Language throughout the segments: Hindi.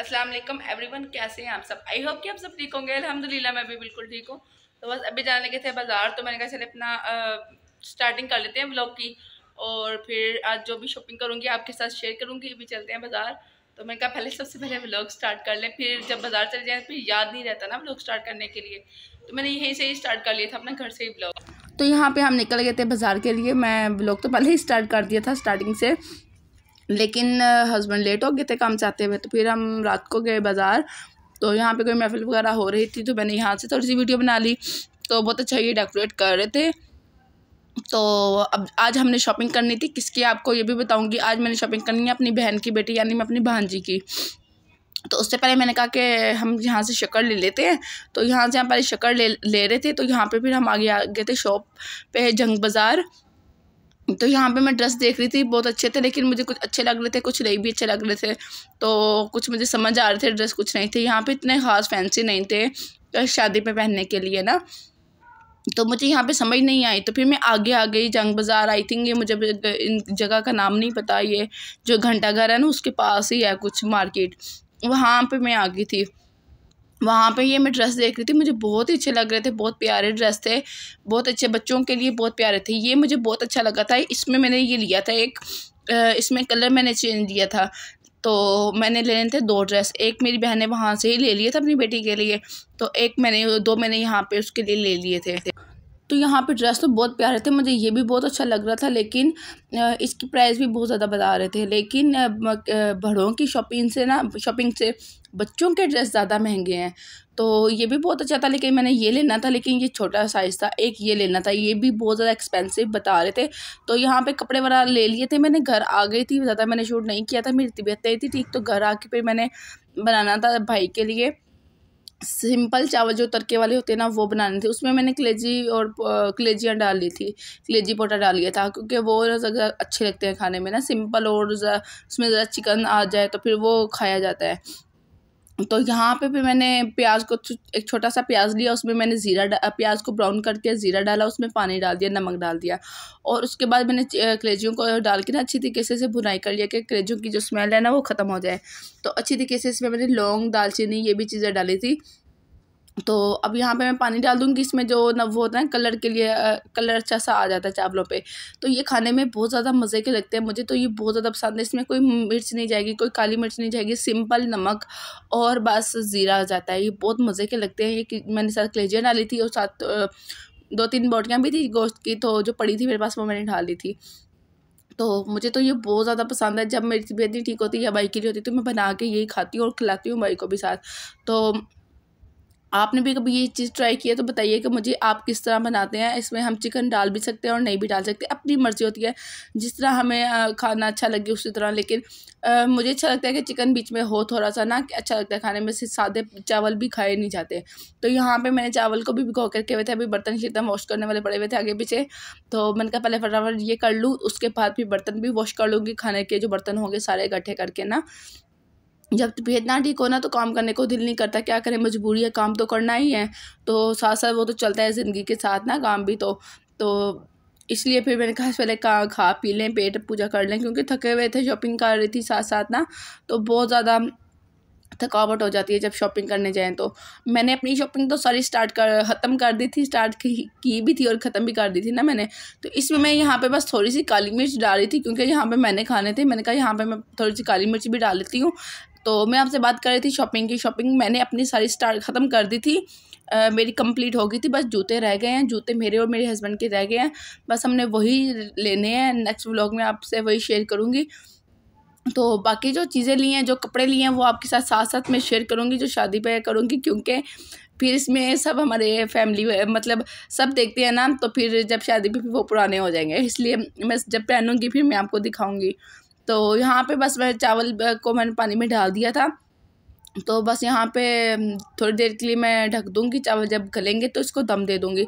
अस्सलाम वालेकुम एवरीवन कैसे हैं आप सब आई होप कि आप सब ठीक होंगे अल्हम्दुलिल्लाह मैं भी बिल्कुल ठीक हूँ तो बस अभी जाने लगे थे बाज़ार तो मैंने कहा चले अपना आ, स्टार्टिंग कर लेते हैं ब्लॉग की और फिर आज जो भी शॉपिंग करूँगी आपके साथ शेयर करूँगी अभी चलते हैं बाज़ार तो मैंने कहा पहले सबसे पहले ब्लॉग स्टार्ट कर लें फिर जब बाज़ार चले जाएँ फिर याद नहीं रहता ना ब्लॉग स्टार्ट करने के लिए तो मैंने यहीं से ही स्टार्ट कर लिया था अपना घर से ही ब्लॉग तो यहाँ पे हम निकल गए थे बाज़ार के लिए मैं ब्लॉग तो पहले ही स्टार्ट कर दिया था स्टार्टिंग से लेकिन हस्बैंड लेट हो गए थे काम चाहते हुए तो फिर हम रात को गए बाज़ार तो यहाँ पे कोई महफिल वगैरह हो रही थी तो मैंने यहाँ से थोड़ी सी वीडियो बना ली तो बहुत अच्छा ये डेकोरेट कर रहे थे तो अब आज हमने शॉपिंग करनी थी किसकी आपको ये भी बताऊँगी आज मैंने शॉपिंग करनी है अपनी बहन की बेटी यानी मैं अपनी भांजी की तो उससे पहले मैंने कहा कि हम यहाँ से शक्कर ले लेते हैं तो यहाँ से हम पहले शक्कर ले ले रहे थे तो यहाँ पे फिर हम आगे आ गए थे शॉप पे जंग बाज़ार तो यहाँ पे मैं ड्रेस देख रही थी बहुत अच्छे थे लेकिन मुझे कुछ अच्छे लग रहे थे कुछ नहीं भी अच्छे लग रहे थे तो कुछ मुझे समझ आ रहे थे ड्रेस कुछ नहीं थे यहाँ पे इतने खास फैंसी नहीं थे शादी पे पहनने के लिए ना तो मुझे यहाँ पे समझ नहीं आई तो फिर मैं आगे आ गई जंग बाज़ार आई थिंक ये मुझे इन जगह का नाम नहीं पता ये जो घंटा घर है ना उसके पास ही है कुछ मार्केट वहाँ पर मैं आ गई थी वहाँ पे ये मैं ड्रेस देख रही थी मुझे बहुत ही अच्छे लग रहे थे बहुत प्यारे ड्रेस थे बहुत अच्छे बच्चों के लिए बहुत प्यारे थे ये मुझे बहुत अच्छा लगा था इसमें मैंने ये लिया था एक इसमें कलर मैंने चेंज दिया था तो मैंने लेने थे दो ड्रेस एक मेरी बहन ने वहाँ से ही ले लिए था अपनी बेटी के लिए तो एक मैंने दो मैंने यहाँ पे उसके लिए ले लिए थे तो यहाँ पे ड्रेस तो बहुत प्यारे थे मुझे ये भी बहुत अच्छा लग रहा था लेकिन इसकी प्राइस भी बहुत ज़्यादा बता रहे थे लेकिन बड़ों की शॉपिंग से ना शॉपिंग से बच्चों के ड्रेस ज़्यादा महंगे हैं तो ये भी बहुत अच्छा था लेकिन मैंने ये लेना था लेकिन ये छोटा साइज़ था एक ये लेना था ये भी बहुत ज़्यादा एक्सपेंसिव बता रहे थे तो यहाँ पे कपड़े वगैरह ले लिए थे मैंने घर आ गई थी ज़्यादा मैंने शूट नहीं किया था मेरी तबीयत नहीं थी ठीक तो घर आके फिर मैंने बनाना था भाई के लिए सिंपल चावल जो तड़के वाले होते हैं ना वो बनाने थे उसमें मैंने कलेजी और कलेजियाँ डाल ली थी कलेजी पोटा डाल लिया था क्योंकि वो ज़्यादा अच्छे लगते हैं खाने में ना सिंपल और उसमें ज़रा चिकन आ जाए तो फिर वो खाया जाता है तो यहाँ पे भी मैंने प्याज को एक छोटा सा प्याज लिया उसमें मैंने ज़ीरा प्याज को ब्राउन कर दिया ज़ीरा डाला उसमें पानी डाल दिया नमक डाल दिया और उसके बाद मैंने क्रेजियों को डाल के ना अच्छी तरीके से भुनाई कर लिया कि क्रेजियों की जो स्मेल है ना वो ख़त्म हो जाए तो अच्छी तरीके से इसमें मैंने लौंग दालचीनी ये भी चीज़ें डाली थी तो अब यहाँ पे मैं पानी डाल दूँगी इसमें जो न वो होता है कलर के लिए आ, कलर अच्छा सा आ जाता है चावलों पे तो ये खाने में बहुत ज़्यादा मज़े के लगते हैं मुझे तो ये बहुत ज़्यादा पसंद है इसमें कोई मिर्च नहीं जाएगी कोई काली मिर्च नहीं जाएगी सिंपल नमक और बस ज़ीरा आ जाता है ये बहुत मज़े के लगते हैं ये मैंने साथ कलेजियाँ डाली थी और साथ दो तीन बोटियाँ भी थी गोश्त की तो जो पड़ी थी मेरे पास वो मैंने डाल दी थी तो मुझे तो ये बहुत ज़्यादा पसंद है जब मेरी तबीयत नहीं ठीक होती या बाइक की लिए होती तो मैं बना के यही खाती हूँ और खिलाती हूँ बाइक को भी साथ तो आपने भी कभी ये चीज़ ट्राई किया तो बताइए कि मुझे आप किस तरह बनाते हैं इसमें हम चिकन डाल भी सकते हैं और नहीं भी डाल सकते अपनी मर्ज़ी होती है जिस तरह हमें खाना अच्छा लगे उसी तरह लेकिन आ, मुझे अच्छा लगता है कि चिकन बीच में हो थोड़ा सा ना अच्छा लगता है खाने में से सादे चावल भी खाए नहीं जाते तो यहाँ पर मैंने चावल को भी भिगो करके हुए थे अभी बर्तन एकदम वॉश करने वाले पड़े हुए थे आगे पीछे तो मैंने कहा पहले फटाफट ये कर लूँ उसके बाद भी बर्तन भी वॉश कर लूँगी खाने के जो बर्तन होंगे सारे इकट्ठे करके ना जब तो इतना ठीक हो ना तो काम करने को दिल नहीं करता क्या करें मजबूरी है काम तो करना ही है तो साथ साथ वो तो चलता है ज़िंदगी के साथ ना काम भी तो तो इसलिए फिर मैंने कहा पहले का खा पी लें पेट पूजा कर लें क्योंकि थके हुए थे शॉपिंग कर रही थी साथ साथ ना तो बहुत ज़्यादा थकावट हो जाती है जब शॉपिंग करने जाएँ तो मैंने अपनी शॉपिंग तो सारी स्टार्ट कर ख़त्म कर दी थी स्टार्ट की, की भी थी और ख़त्म भी कर दी थी ना मैंने तो इसमें मैं यहाँ पे बस थोड़ी सी काली मिर्च डाल रही थी क्योंकि यहाँ पे मैंने खाने थे मैंने कहा यहाँ पे मैं थोड़ी सी काली मिर्च भी डाल लेती हूँ तो मैं आपसे बात कर रही थी शॉपिंग की शॉपिंग मैंने अपनी सारी स्टार ख़त्म कर दी थी आ, मेरी कंप्लीट हो गई थी बस जूते रह गए हैं जूते मेरे और मेरे हस्बैंड के रह गए हैं बस हमने वही लेने हैं नेक्स्ट व्लॉग में आपसे वही शेयर करूँगी तो बाकी जो चीज़ें ली हैं जो कपड़े लिए हैं वो आपके साथ साथ साथ मैं शेयर करूँगी जो शादी पे करूँगी क्योंकि फिर इसमें सब हमारे फैमिली मतलब सब देखते हैं ना तो फिर जब शादी पर वो पुराने हो जाएंगे इसलिए मैं जब पहनूँगी फिर मैं आपको दिखाऊँगी तो यहाँ पे बस मैं चावल को मैंने पानी में डाल दिया था तो बस यहाँ पे थोड़ी देर के लिए मैं ढक दूँगी चावल जब गलेंगे तो इसको दम दे दूँगी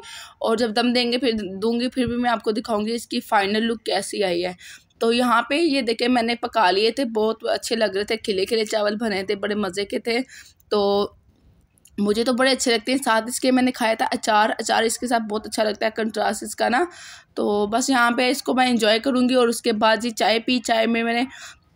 और जब दम देंगे फिर दूँगी फिर भी मैं आपको दिखाऊँगी इसकी फ़ाइनल लुक कैसी आई है तो यहाँ पे ये देखे मैंने पका लिए थे बहुत अच्छे लग रहे थे खिले खिले चावल बने थे बड़े मज़े के थे तो मुझे तो बड़े अच्छे लगते हैं साथ इसके मैंने खाया था अचार अचार इसके साथ बहुत अच्छा लगता है कंट्रास्ट इसका ना तो बस यहाँ पे इसको मैं इंजॉय करूँगी और उसके बाद जी चाय पी चाय में मैंने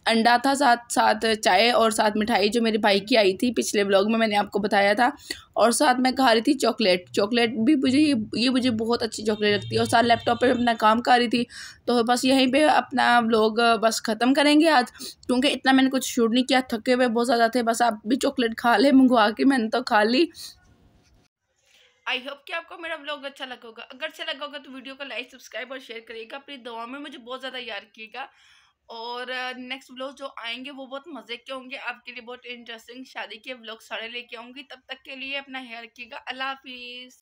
अंडा था साथ साथ चाय और साथ मिठाई जो मेरे भाई की आई थी पिछले ब्लॉग में मैंने आपको बताया था और साथ मैं खा रही थी चॉकलेट चॉकलेट भी मुझे ये ये मुझे बहुत अच्छी चॉकलेट लगती है और साथ लैपटॉप पे अपना काम कर रही थी तो बस यहीं पे अपना ब्लॉग बस ख़त्म करेंगे आज क्योंकि इतना मैंने कुछ शूट नहीं किया थके हुए बहुत ज़्यादा थे बस आप भी चॉकलेट खा ले मंगवा के मैंने तो खा ली आई होप कि आपको मेरा ब्लॉग अच्छा लगेगा अगर अच्छा लगा होगा तो वीडियो को लाइक सब्सक्राइब और शेयर करिएगा अपनी दुआ में मुझे बहुत ज़्यादा याद किएगा और नेक्स्ट ब्लॉग जो आएंगे वो बहुत मज़े के होंगे आपके लिए बहुत इंटरेस्टिंग शादी के ब्लॉग सारे लेके आऊँगी तब तक के लिए अपना हेयर रखिएगा अल्लाह हाफिज़